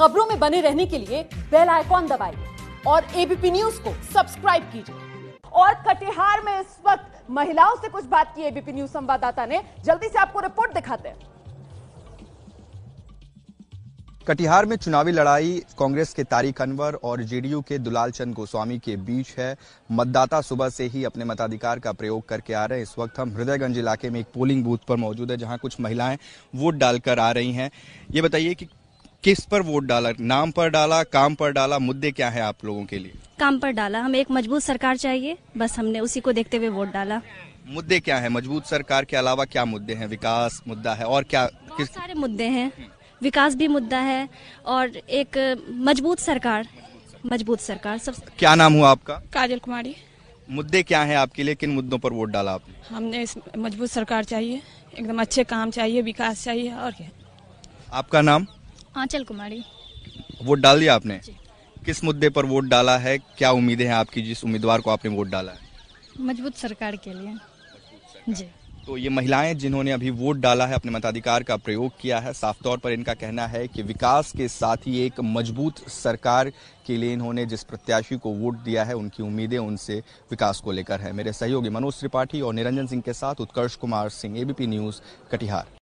खबरों में बने रहने के लिए बेल आइकॉन दबाइए और एबीपी न्यूज को सब्सक्राइब कीजिए और कटिहार में इस वक्त महिलाओं से कुछ बात की एबीपी न्यूज संवाददाता ने जल्दी से आपको रिपोर्ट दिखाते हैं कटिहार में चुनावी लड़ाई कांग्रेस के तारिक अनवर और जेडीयू के दुलाल चंद गोस्वामी के बीच है मतदाता सुबह से ही अपने मताधिकार का प्रयोग करके आ रहे हैं इस वक्त हम हृदयगंज इलाके में एक पोलिंग बूथ पर मौजूद है जहां कुछ महिलाएं वोट डालकर आ रही हैं ये बताइए कि किस पर वोट डाला नाम पर डाला काम पर डाला मुद्दे क्या है आप लोगों के लिए काम पर डाला हमें एक मजबूत सरकार चाहिए बस हमने उसी को देखते हुए वोट डाला मुद्दे क्या है मजबूत सरकार के अलावा क्या मुद्दे हैं विकास मुद्दा है और क्या किस सारे मुद्दे हैं विकास भी मुद्दा है और एक मजबूत सरकार मजबूत सरकार सब क्या नाम हुआ आपका काजल कुमारी मुद्दे क्या है आपके लिए किन मुद्दों पर वोट डाला आपने हमने इस मजबूत सरकार चाहिए एकदम अच्छे काम चाहिए विकास चाहिए और क्या आपका नाम आंचल हाँ, कुमारी वोट डाल दिया आपने किस मुद्दे पर वोट डाला है क्या उम्मीदें हैं आपकी जिस उम्मीदवार को आपने वोट डाला है मजबूत सरकार के लिए जी तो ये महिलाएं जिन्होंने अभी वोट डाला है अपने मताधिकार का प्रयोग किया है साफ तौर पर इनका कहना है कि विकास के साथ ही एक मजबूत सरकार के लिए इन्होंने जिस प्रत्याशी को वोट दिया है उनकी उम्मीदें उनसे विकास को लेकर है मेरे सहयोगी मनोज त्रिपाठी और निरंजन सिंह के साथ उत्कर्ष कुमार सिंह एबीपी न्यूज कटिहार